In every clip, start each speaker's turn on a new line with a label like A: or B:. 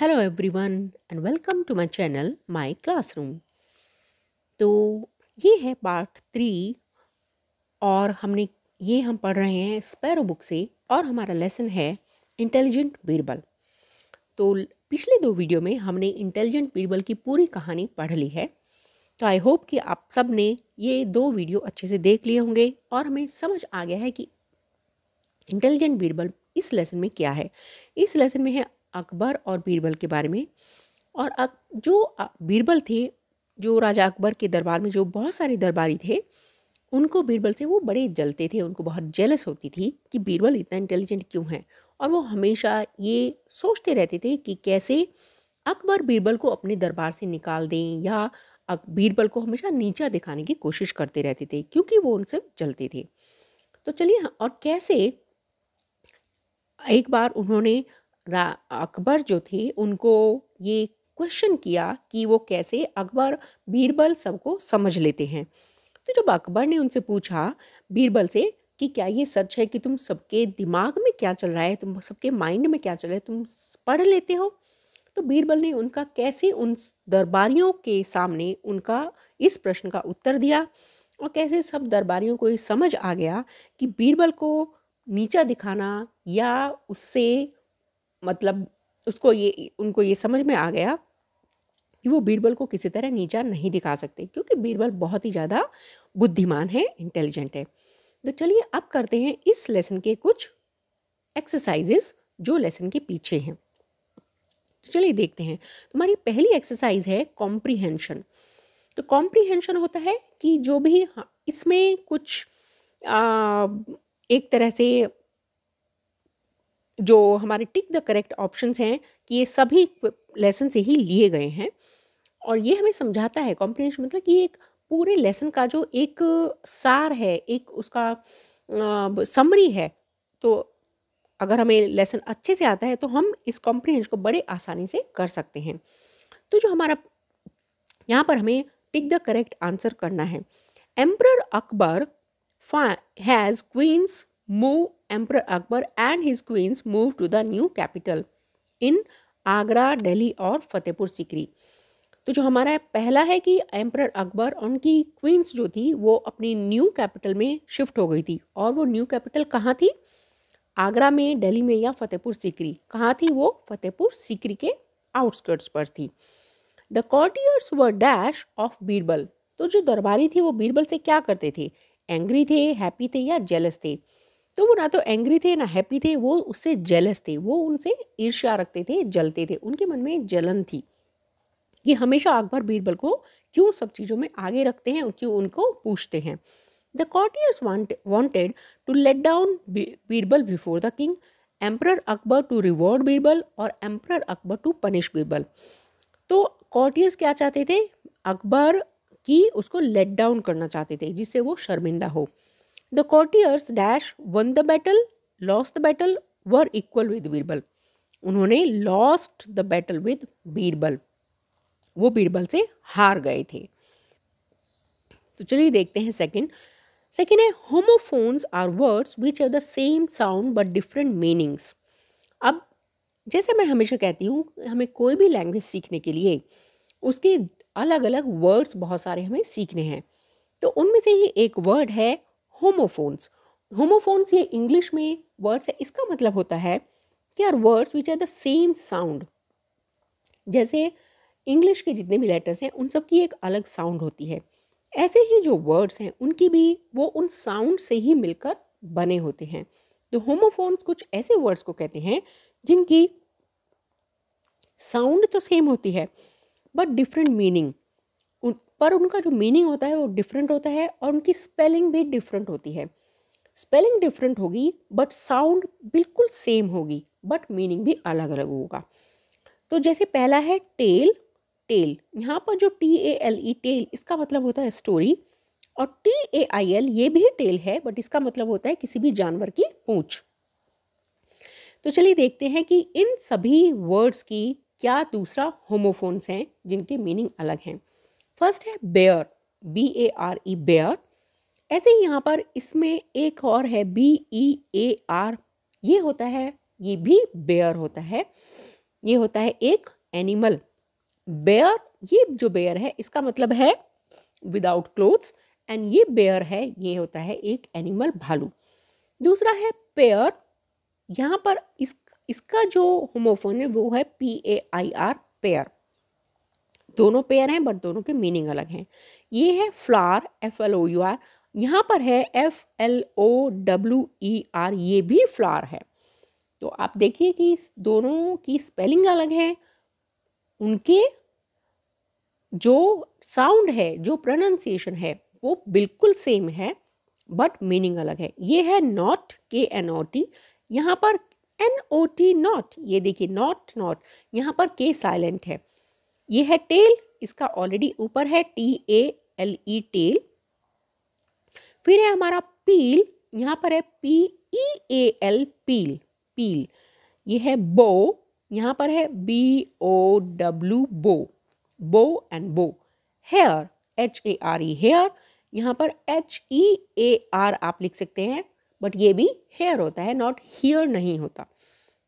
A: Hello everyone and welcome to my channel my classroom तो ये है पार्ट थ्री और हमने ये हम पढ़ रहे हैं स्पैरो बुक से और हमारा लेसन है इंटेलिजेंट बीरबल तो पिछले दो वीडियो में हमने इंटेलिजेंट बीरबल की पूरी कहानी पढ़ ली है तो आई होप कि आप सब ने ये दो वीडियो अच्छे से देख लिए होंगे और हमें समझ आ गया है कि इंटेलिजेंट बीरबल इस लेसन में क्या है इस लेसन में है अकबर और बीरबल के बारे में और जो बीरबल थे जो राजा अकबर के दरबार में जो बहुत सारे दरबारी थे उनको बीरबल से वो बड़े जलते थे उनको बहुत जेलस होती थी कि बीरबल इतना इंटेलिजेंट क्यों है और वो हमेशा ये सोचते रहते थे कि कैसे अकबर बीरबल को अपने दरबार से निकाल दें या बीरबल को हमेशा नीचा दिखाने की कोशिश करते रहते थे क्योंकि वो उनसे जलते थे तो चलिए और कैसे एक बार उन्होंने अकबर जो थे उनको ये क्वेश्चन किया कि वो कैसे अकबर बीरबल सबको समझ लेते हैं तो जब अकबर ने उनसे पूछा बीरबल से कि क्या ये सच है कि तुम सबके दिमाग में क्या चल रहा है तुम सबके माइंड में क्या चल रहा है तुम पढ़ लेते हो तो बीरबल ने उनका कैसे उन दरबारियों के सामने उनका इस प्रश्न का उत्तर दिया और कैसे सब दरबारियों को ये समझ आ गया कि बीरबल को नीचा दिखाना या उससे मतलब उसको ये उनको ये समझ में आ गया कि वो बीरबल को किसी तरह नीचा नहीं दिखा सकते क्योंकि बीरबल बहुत ही ज़्यादा बुद्धिमान है इंटेलिजेंट है तो चलिए अब करते हैं इस लेसन के कुछ एक्सरसाइजेस जो लेसन के पीछे हैं तो चलिए देखते हैं तुम्हारी पहली एक्सरसाइज है कॉम्प्रीहेंशन तो कॉम्प्रीहेंशन होता है कि जो भी हाँ, इसमें कुछ आ, एक तरह से जो हमारे टिक द करेक्ट ऑप्शन हैं कि ये सभी लेसन से ही लिए गए हैं और ये हमें समझाता है कॉम्प्रिहेंशन मतलब कि एक पूरे लेसन का जो एक सार है एक उसका समरी है तो अगर हमें लेसन अच्छे से आता है तो हम इस कॉम्प्रिहेंशन को बड़े आसानी से कर सकते हैं तो जो हमारा यहाँ पर हमें टिक द करेक्ट आंसर करना है emperor Akbar has queens move Emperor Akbar and his queens moved to the new capital in Agra, Delhi और फतेहपुर सिकरी तो जो हमारा पहला है कि एम्प्रर अकबर और उनकी क्वींस जो थी वो अपनी न्यू कैपिटल में शिफ्ट हो गई थी और वो न्यू कैपिटल कहाँ थी आगरा में दिल्ली में या फतेहपुर सिकरी कहाँ थी वो फतेहपुर सिकरी के आउटस्कर्ट्स पर थी द कॉटियर्स व डैश ऑफ बीरबल तो जो दरबारी थे वो बीरबल से क्या करते थे एंग्री थे हैप्पी थे या जेलस थे तो वो ना तो एंग्री थे ना हैप्पी थे वो उससे जेलस थे वो उनसे ईर्ष्या रखते थे जलते थे उनके मन में जलन थी ये हमेशा अकबर बीरबल को क्यों सब चीज़ों में आगे रखते हैं और क्यों उनको पूछते हैं the courtiers wanted to let down Birbal before the king emperor Akbar to reward Birbal और emperor Akbar to punish Birbal तो कॉटियर्स क्या चाहते थे अकबर की उसको लेट डाउन करना चाहते थे जिससे वो शर्मिंदा हो The courtiers dash won the battle, lost the battle, were equal with Birbal उन्होंने lost the battle with Birbal वो बीरबल से हार गए थे तो चलिए देखते हैं सेकेंड सेकेंड है homophones are words which have the same sound but different meanings अब जैसे मैं हमेशा कहती हूँ हमें कोई भी लैंग्वेज सीखने के लिए उसके अलग अलग वर्ड्स बहुत सारे हमें सीखने हैं तो उनमें से ही एक वर्ड है होमोफोन्स होमोफोन्स ये इंग्लिश में वर्ड्स है इसका मतलब होता है they are words which are the same sound जैसे इंग्लिश के जितने भी लेटर्स हैं उन सब की एक अलग साउंड होती है ऐसे ही जो वर्ड्स हैं उनकी भी वो उन साउंड से ही मिलकर बने होते हैं तो होमोफोन्स कुछ ऐसे वर्ड्स को कहते हैं जिनकी साउंड तो सेम होती है बट डिफरेंट मीनिंग पर उनका जो मीनिंग होता है वो डिफरेंट होता है और उनकी स्पेलिंग भी डिफरेंट होती है स्पेलिंग डिफरेंट होगी बट साउंड बिल्कुल सेम होगी बट मीनिंग भी अलग अलग होगा तो जैसे पहला है टेल टेल यहाँ पर जो T A L E tale इसका मतलब होता है स्टोरी और टी ए आई एल ये भी टेल है बट इसका मतलब होता है किसी भी जानवर की पूँछ तो चलिए देखते हैं कि इन सभी वर्ड्स की क्या दूसरा होमोफोन्स हैं जिनके मीनिंग अलग हैं फर्स्ट है bare B A R E bare ऐसे ही यहाँ पर इसमें एक और है बी ई ए आर ये होता है ये भी बेयर होता है ये होता है एक एनिमल बेयर ये जो बेयर है इसका मतलब है विदाउट क्लोथ्स एंड ये बेयर है ये होता है एक एनिमल भालू दूसरा है पेयर यहाँ पर इस इसका जो होमोफोन है वो है P A I R pair दोनों पेयर हैं बट दोनों के मीनिंग अलग हैं ये है flour F L O U R यहाँ पर है F L O W E R ये भी फ्लार है तो आप देखिए कि दोनों की स्पेलिंग अलग है उनके जो साउंड है जो प्रोनाउंसिएशन है वो बिल्कुल सेम है बट मीनिंग अलग है ये है नॉट के एन ओ टी यहाँ पर एन ओ टी नॉट ये देखिए नॉट नॉट यहाँ पर के साइलेंट है ये है टेल इसका ऑलरेडी ऊपर है T A L E tale फिर है हमारा पील यहाँ पर है पी ई ए एल पील पील ये है बो यहाँ पर है बी ओ डब्ल्यू बो bow and bow hare H A R E hare यहाँ पर एच ई ए आर आप लिख सकते हैं बट ये भी हेयर होता है नॉट हेयर नहीं होता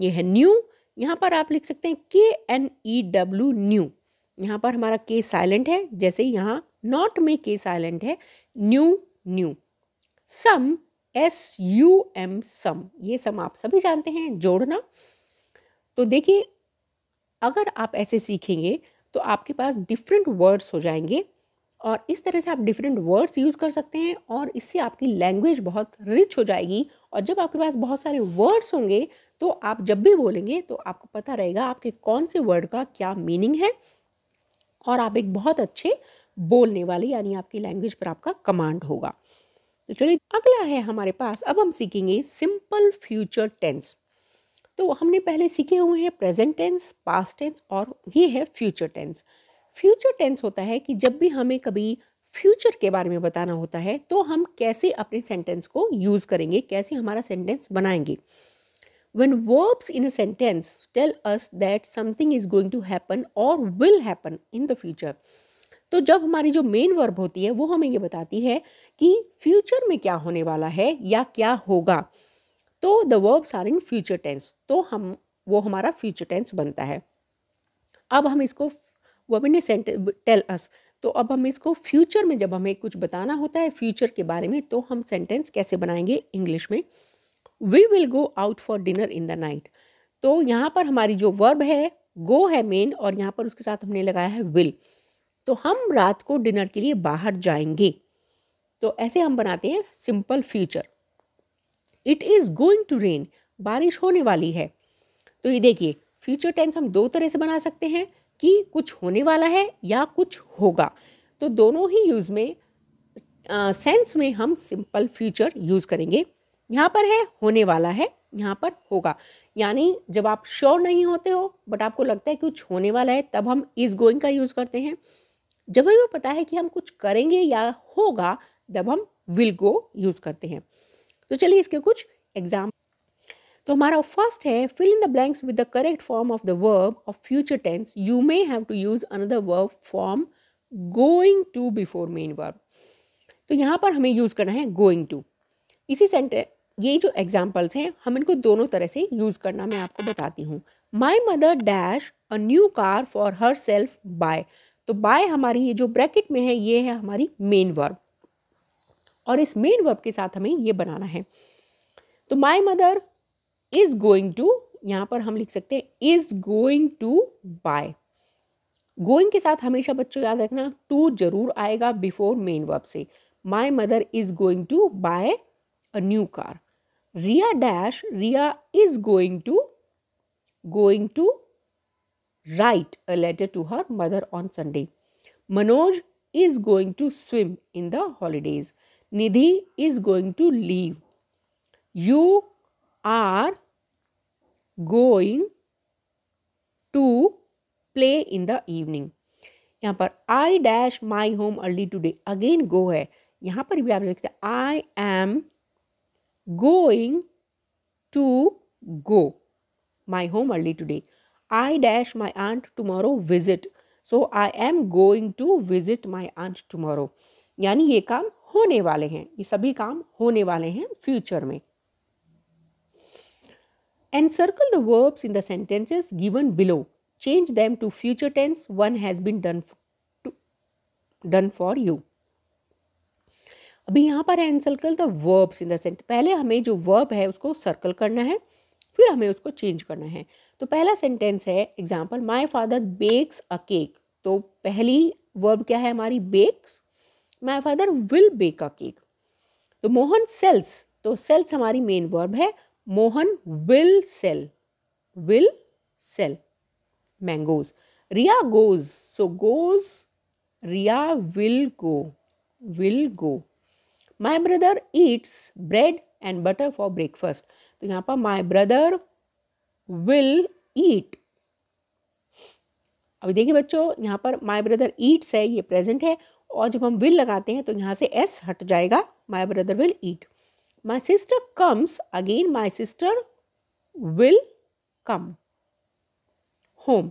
A: ये है न्यू यहाँ पर आप लिख सकते हैं के एन ई डब्ल्यू न्यू यहाँ पर हमारा के साइलेंट है जैसे यहाँ नॉट में के साइलेंट है new knew some S U M sum ये सम आप सभी जानते हैं जोड़ना तो देखिए अगर आप ऐसे सीखेंगे तो आपके पास डिफरेंट वर्ड्स हो जाएंगे और इस तरह से आप डिफरेंट वर्ड्स यूज़ कर सकते हैं और इससे आपकी लैंग्वेज बहुत रिच हो जाएगी और जब आपके पास बहुत सारे वर्ड्स होंगे तो आप जब भी बोलेंगे तो आपको पता रहेगा आपके कौन से वर्ड का क्या मीनिंग है और आप एक बहुत अच्छे बोलने वाले यानी आपकी लैंग्वेज पर आपका कमांड होगा तो चलिए अगला है हमारे पास अब हम सीखेंगे सिंपल फ्यूचर टेंस तो हमने पहले सीखे हुए हैं प्रेजेंट टेंस पास्ट टेंस और ये है फ्यूचर टेंस फ्यूचर टेंस होता है कि जब भी हमें कभी फ्यूचर के बारे में बताना होता है तो हम कैसे अपने सेंटेंस को यूज़ करेंगे कैसे हमारा सेंटेंस बनाएंगे when verbs in a sentence tell us that something is going to happen or will happen in the future तो जब हमारी जो मेन वर्ब होती है वो हमें ये बताती है कि फ्यूचर में क्या होने वाला है या क्या होगा तो the verbs are in future tense तो हम वो हमारा फ्यूचर टेंस बनता है अब हम इसको verb in sentence tell us तो अब हम इसको फ्यूचर में जब हमें कुछ बताना होता है फ्यूचर के बारे में तो हम सेंटेंस कैसे बनाएंगे इंग्लिश में we will go out for dinner in the night तो यहाँ पर हमारी जो वर्ब है गो है मेन और यहाँ पर उसके साथ हमने लगाया है विल तो हम रात को डिनर के लिए बाहर जाएंगे तो ऐसे हम बनाते हैं simple future it is going to rain बारिश होने वाली है तो ये देखिए फ्यूचर टेंस हम दो तरह से बना सकते हैं कि कुछ होने वाला है या कुछ होगा तो दोनों ही यूज़ में सेंस में हम सिंपल फ्यूचर यूज़ करेंगे यहाँ पर है होने वाला है यहाँ पर होगा यानी जब आप श्योर नहीं होते हो बट आपको लगता है कुछ होने वाला है तब हम इज़ गोइंग का यूज़ करते हैं जब हमें पता है कि हम कुछ करेंगे या होगा तब हम विल गो यूज़ करते हैं तो चलिए इसके कुछ एग्जाम तो हमारा फर्स्ट है fill in the blanks with the correct form of the verb of future tense you may have to use another verb form going to before main verb तो यहाँ पर हमें यूज़ करना है गोइंग टू इसी sentence ये जो examples हैं हम इनको दोनों तरह से यूज़ करना मैं आपको बताती हूँ my mother dash a new car for herself buy तो बाय हमारी ये जो ब्रैकेट में है ये है हमारी मेन वर्ब और इस मेन वर्ब के साथ हमें ये बनाना है तो my mother is going to यहाँ पर हम लिख सकते हैं is going to buy going के साथ हमेशा बच्चों याद रखना टू जरूर आएगा बिफोर मेन वर्ब से my mother is going to buy a new car Ria dash, Ria is going to, going to write a letter to her mother on Sunday. Manoj is going to swim in the holidays. Nidhi is going to leave. You are going to play in the evening. यहाँ पर I dash my home early today again go है यहाँ पर भी आप देख सकते हैं I am going to go my home early today. I dash my aunt tomorrow visit. So I am going to visit my aunt tomorrow यानी ये काम होने वाले हैं ये सभी काम होने वाले हैं फ्यूचर में and circle the verbs in the sentences given below change them to future tense one has been done done for you अभी यहाँ पर है encircle the verbs in the sent पहले हमें जो वर्ब है उसको सर्कल करना है फिर हमें उसको चेंज करना है तो पहला सेंटेंस है example my father bakes a cake तो पहली वर्ब क्या है हमारी bakes my father will bake a cake तो मोहन सेल्स तो सेल्स हमारी मेन वर्ब है Mohan will sell will sell mangoes Ria goes so goes Ria will go will go my brother eats bread and butter for breakfast तो यहाँ पर माई brother will ईट अभी देखिए बच्चों यहाँ पर माई ब्रदर ईट्स है ये प्रेजेंट है और जब हम विल लगाते हैं तो यहाँ से एस हट जाएगा my brother will eat my sister comes again my sister will come home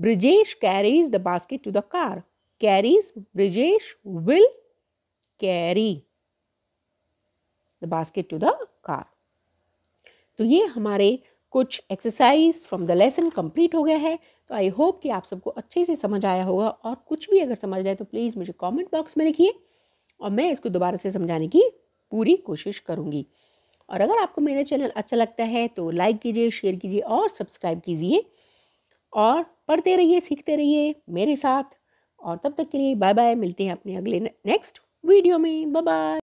A: Brijesh carries the basket to the car carries Brijesh will carry the basket to the car तो ये हमारे कुछ exercise from the lesson complete हो गया है तो I hope कि आप सबको अच्छे से समझ आया होगा और कुछ भी अगर समझ आए तो प्लीज़ मुझे कमेंट बॉक्स में लिखिए और मैं इसको दोबारा से समझाने की पूरी कोशिश करूँगी और अगर आपको मेरा चैनल अच्छा लगता है तो लाइक कीजिए शेयर कीजिए और सब्सक्राइब कीजिए और पढ़ते रहिए सीखते रहिए मेरे साथ और तब तक के लिए बाय बाय मिलते हैं अपने अगले नेक्स्ट वीडियो में बाय बाय